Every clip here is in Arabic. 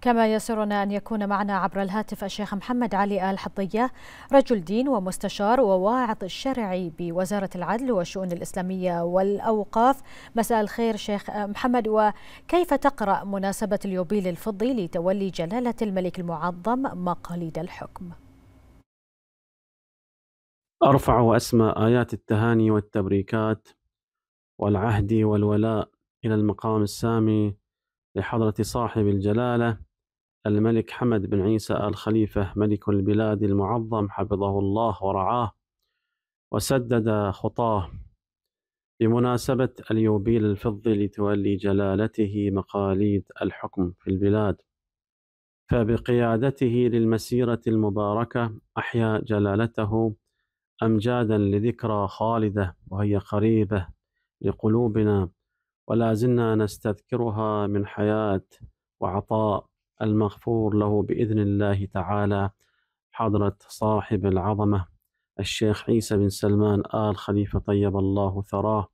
كما يسرنا أن يكون معنا عبر الهاتف الشيخ محمد علي آل حطية رجل دين ومستشار وواعظ شرعي بوزارة العدل والشؤون الإسلامية والأوقاف مساء الخير شيخ محمد وكيف تقرأ مناسبة اليوبيل الفضي لتولي جلالة الملك المعظم مقاليد الحكم أرفع وأسمى آيات التهاني والتبريكات والعهد والولاء إلى المقام السامي لحضرة صاحب الجلالة الملك حمد بن عيسى آل خليفة ملك البلاد المعظم حفظه الله ورعاه وسدد خطاه بمناسبة اليوبيل الفضي لتولي جلالته مقاليد الحكم في البلاد فبقيادته للمسيرة المباركة أحيا جلالته أمجادا لذكرى خالدة وهي قريبة لقلوبنا ولا زلنا نستذكرها من حياة وعطاء المغفور له بإذن الله تعالى حضرة صاحب العظمة الشيخ عيسى بن سلمان آل خليفة طيب الله ثراه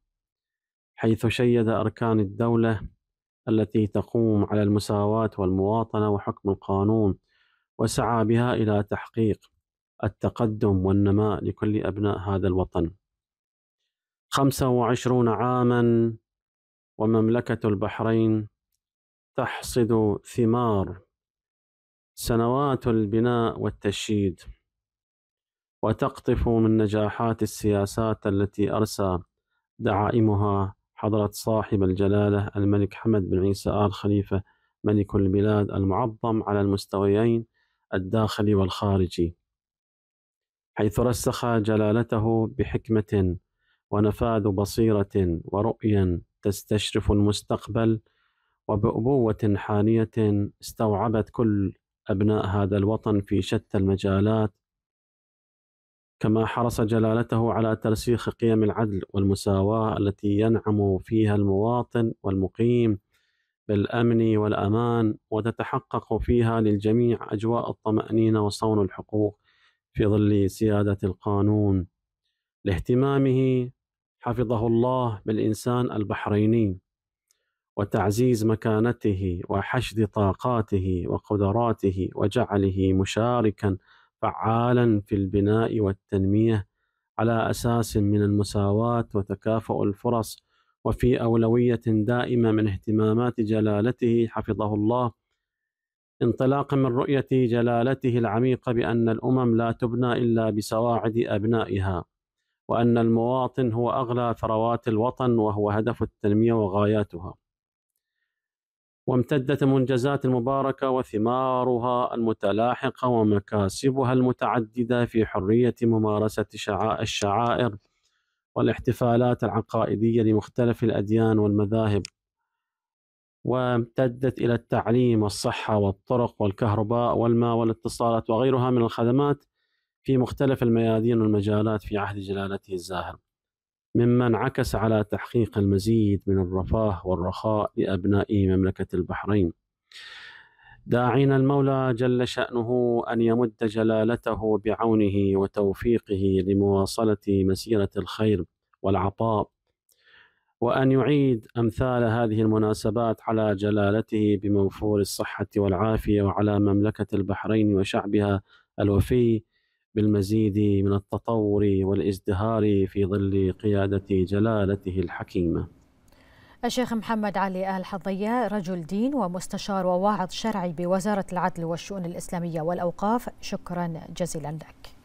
حيث شيد أركان الدولة التي تقوم على المساواة والمواطنة وحكم القانون وسعى بها إلى تحقيق التقدم والنماء لكل أبناء هذا الوطن خمسة وعشرون عاما ومملكة البحرين تحصد ثمار سنوات البناء والتشييد وتقطف من نجاحات السياسات التي أرسى دعائمها حضرة صاحب الجلالة الملك حمد بن عيسى آل خليفة ملك البلاد المعظم على المستويين الداخلي والخارجي حيث رسخ جلالته بحكمة ونفاذ بصيرة ورؤيا تستشرف المستقبل وبأبوة حانية استوعبت كل أبناء هذا الوطن في شتى المجالات كما حرص جلالته على ترسيخ قيم العدل والمساواة التي ينعم فيها المواطن والمقيم بالأمن والأمان وتتحقق فيها للجميع أجواء الطمأنينة وصون الحقوق في ظل سيادة القانون لاهتمامه حفظه الله بالإنسان البحريني وتعزيز مكانته وحشد طاقاته وقدراته وجعله مشاركا فعالا في البناء والتنميه على اساس من المساواه وتكافؤ الفرص وفي اولويه دائمه من اهتمامات جلالته حفظه الله انطلاقا من رؤيه جلالته العميقه بان الامم لا تبنى الا بسواعد ابنائها وان المواطن هو اغلى ثروات الوطن وهو هدف التنميه وغاياتها وامتدت المنجزات المباركة وثمارها المتلاحقة ومكاسبها المتعددة في حرية ممارسة الشعائر والاحتفالات العقائدية لمختلف الأديان والمذاهب وامتدت إلى التعليم والصحة والطرق والكهرباء والماء والاتصالات وغيرها من الخدمات في مختلف الميادين والمجالات في عهد جلالته الزاهر مما انعكس على تحقيق المزيد من الرفاه والرخاء لابناء مملكه البحرين. داعين المولى جل شأنه أن يمد جلالته بعونه وتوفيقه لمواصلة مسيرة الخير والعطاء وأن يعيد أمثال هذه المناسبات على جلالته بموفور الصحة والعافية وعلى مملكة البحرين وشعبها الوفي بالمزيد من التطور والازدهار في ظل قيادة جلالته الحكيمة الشيخ محمد علي آل حضية رجل دين ومستشار وواعظ شرعي بوزارة العدل والشؤون الإسلامية والأوقاف شكرا جزيلا لك